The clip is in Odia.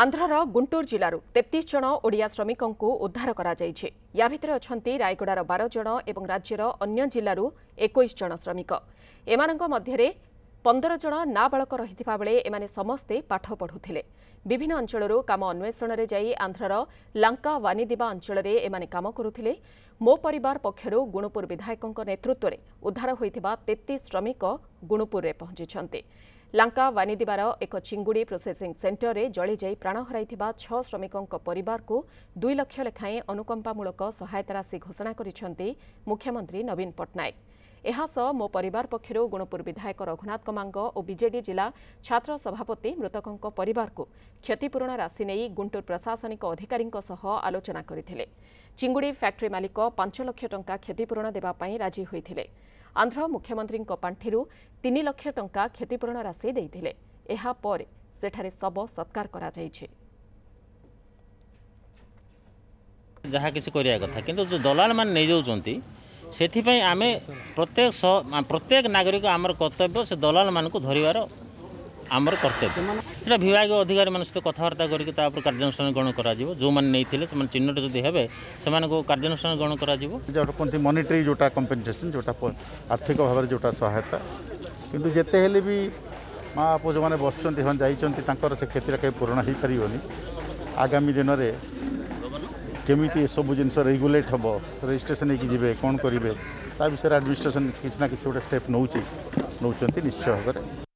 ଆନ୍ଧ୍ରର ଗୁଣ୍ଟୁର ଜିଲ୍ଲାରୁ ତେତିଶ ଜଣ ଓଡ଼ିଆ ଶ୍ରମିକଙ୍କୁ ଉଦ୍ଧାର କରାଯାଇଛି ୟା ଭିତରେ ଅଛନ୍ତି ରାୟଗଡ଼ାର ବାର ଜଣ ଏବଂ ରାଜ୍ୟର ଅନ୍ୟ ଜିଲ୍ଲାରୁ ଏକୋଇଶ ଜଣ ଶ୍ରମିକ ଏମାନଙ୍କ ମଧ୍ୟରେ ପନ୍ଦର ଜଣ ନାବାଳକ ରହିଥିବା ବେଳେ ଏମାନେ ସମସ୍ତେ ପାଠ ପଢ଼ୁଥିଲେ ବିଭିନ୍ନ ଅଞ୍ଚଳରୁ କାମ ଅନ୍ୱେଷଣରେ ଯାଇ ଆନ୍ଧ୍ରର ଲାଙ୍କା ୱାନିଦିବା ଅଞ୍ଚଳରେ ଏମାନେ କାମ କରୁଥିଲେ ମୋ ପରିବାର ପକ୍ଷରୁ ଗୁଣୁପୁର ବିଧାୟକଙ୍କ ନେତୃତ୍ୱରେ ଉଦ୍ଧାର ହୋଇଥିବା ତେତିଶ ଶ୍ରମିକ ଗୁଣୁପୁରରେ ପହଞ୍ଚିଛନ୍ତି ଲାଙ୍କା ବାନିଦିବାର ଏକ ଚିଙ୍ଗୁଡ଼ି ପ୍ରୋସେସିଂ ସେଣ୍ଟରରେ ଜଳିଯାଇ ପ୍ରାଣ ହରାଇଥିବା ଛଅ ଶ୍ରମିକଙ୍କ ପରିବାରକୁ ଦୁଇ ଲକ୍ଷ ଲେଖାଏଁ ଅନୁକମ୍ପାମୂଳକ ସହାୟତା ରାଶି ଘୋଷଣା କରିଛନ୍ତି ମୁଖ୍ୟମନ୍ତ୍ରୀ ନବୀନ ପଟ୍ଟନାୟକ ଏହାସହ ମୋ ପରିବାର ପକ୍ଷରୁ ଗୁଣପୁର ବିଧାୟକ ରଘୁନାଥ କମାଙ୍ଗ ଓ ବିଜେଡି ଜିଲ୍ଲା ଛାତ୍ର ସଭାପତି ମୃତକଙ୍କ ପରିବାରକୁ କ୍ଷତିପୂରଣ ରାଶି ନେଇ ଗୁଣ୍ଟୁର ପ୍ରଶାସନିକ ଅଧିକାରୀଙ୍କ ସହ ଆଲୋଚନା କରିଥିଲେ ଚିଙ୍ଗୁଡ଼ି ଫ୍ୟାକ୍ଟ୍ରି ମାଲିକ ପାଞ୍ଚ ଲକ୍ଷ ଟଙ୍କା କ୍ଷତିପୂରଣ ଦେବା ପାଇଁ ରାଜି ହୋଇଥିଲେ ଆନ୍ଧ୍ର ମୁଖ୍ୟମନ୍ତ୍ରୀଙ୍କ ପାଣ୍ଠିରୁ ତିନି ଲକ୍ଷ ଟଙ୍କା କ୍ଷତିପୂରଣ ରାଶି ଦେଇଥିଲେ ଏହାପରେ ସେଠାରେ ଶବ ସତ୍କାର କରାଯାଇଛି ଯାହା କିଛି କରିବା କଥା କିନ୍ତୁ ଯେଉଁ ଦଲାଲମାନେ ନେଇଯାଉଛନ୍ତି ସେଥିପାଇଁ ଆମେ ପ୍ରତ୍ୟେକ ପ୍ରତ୍ୟେକ ନାଗରିକ ଆମର କର୍ତ୍ତବ୍ୟ ସେ ଦଲାଲମାନଙ୍କୁ ଧରିବାର ଆମର କର୍ତ୍ତବ୍ୟ ସେଇଟା ବିଭାଗୀୟ ଅଧିକାରୀମାନଙ୍କ ସହିତ କଥାବାର୍ତ୍ତା କରିକି ତାପରେ କାର୍ଯ୍ୟାନୁଷ୍ଠାନ ଗ୍ରହଣ କରାଯିବ ଯେଉଁମାନେ ନେଇଥିଲେ ସେମାନେ ଚିହ୍ନଟ ଯଦି ହେବେ ସେମାନଙ୍କୁ କାର୍ଯ୍ୟାନୁଷ୍ଠାନ ଗ୍ରହଣ କରାଯିବ ଯେଉଁଟା କୁହନ୍ତି ମନିଟରୀ ଯେଉଁଟା କମ୍ପେନସେସନ୍ ଯେଉଁଟା ଆର୍ଥିକ ଭାବରେ ଯେଉଁଟା ସହାୟତା କିନ୍ତୁ ଯେତେ ହେଲେ ବି ମା ବାପ ଯେଉଁମାନେ ବସିଛନ୍ତି ସେମାନେ ଯାଇଛନ୍ତି ତାଙ୍କର ସେ କ୍ଷତିଟା କେବେ ପୂରଣ ହୋଇପାରିବନି ଆଗାମୀ ଦିନରେ କେମିତି ଏସବୁ ଜିନିଷ ରେଗୁଲେଟ୍ ହେବ ରେଜିଷ୍ଟ୍ରେସନ୍ ହେଇକି ଯିବେ କ'ଣ କରିବେ ତା ବିଷୟରେ ଆଡ଼ମିନିଷ୍ଟ୍ରେସନ୍ କିଛି ନା କିଛି ଗୋଟେ ଷ୍ଟେପ୍ ନେଉଛି ନେଉଛନ୍ତି ନିଶ୍ଚୟ ଭାବରେ